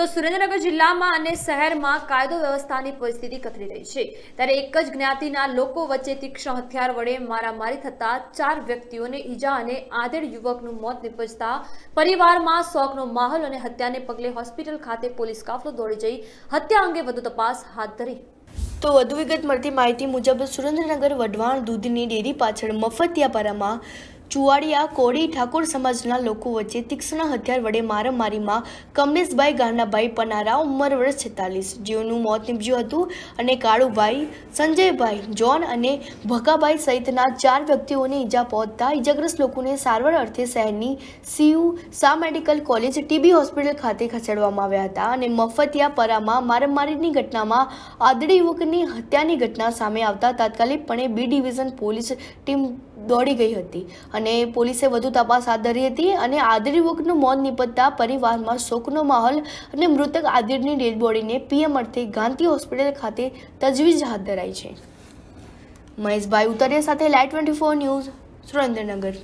તો સુરેન્દ્રનગર જિલ્લામાં અને શહેરમાં કાયદો વ્યવસ્થાની પરિસ્થિતિ કથળી રહી છે ત્યારે એક જ જ્ઞાતિના લોકો વચ્ચે તીક્ષ્ણ હથિયાર વડે મારામારી થતા ચાર વ્યક્તિઓને ઈજા અને આધેડ યુવકનું મોત નિપજતા પરિવારમાં શોકનો માહોલ અને હત્યાને પગલે હોસ્પિટલ ખાતે પોલીસ કાફલો દોડી જઈ હત્યા અંગે વધુ તપાસ હાથ ધરી તો વધુ વિગત મળતી માહિતી મુજબ સુરેન્દ્રનગર વઢવાણ દૂધની ડેરી પાછળ મફતિયાપારામાં ચુવાડિયા કોડી ઠાકોર સમાજના લોકો વચ્ચે તીક્ષ્ણ હથિયાર વડે મારામારીમાં કમલેશભાઈ ગાનાભાઈ પનારા ઉંમર વર્ષ છેતાલીસ જીવનું મોત નીપજ્યું હતું અને કાળુભાઈ સંજયભાઈ જોન અને ભકાભાઈ સહિતના ચાર વ્યક્તિઓને ઈજા પહોંચતા ઈજાગ્રસ્ત લોકોને સારવાર અર્થે શહેરની સીયુ સા મેડિકલ કોલેજ ટીબી હોસ્પિટલ ખાતે ખસેડવામાં આવ્યા હતા અને મફતિયા પરામાં મારામારીની ઘટનામાં આદળી યુવકની હત્યાની ઘટના સામે આવતા તાત્કાલિકપણે બી ડિવિઝન પોલીસ ટીમ દોડી ગઈ હતી અને પોલીસે વધુ તપાસ હાથ ધરી હતી અને આદિર યુવકનું મોત નિપજતા પરિવારમાં શોકનો માહોલ અને મૃતક આદિરની ડેડ બોડીને પીએમ અર્થે ગાંધી હોસ્પિટલ ખાતે તજવીજ હાથ ધરાઈ છે મહેશભાઈ ઉતરિયા સાથે light twenty four news Surendranagar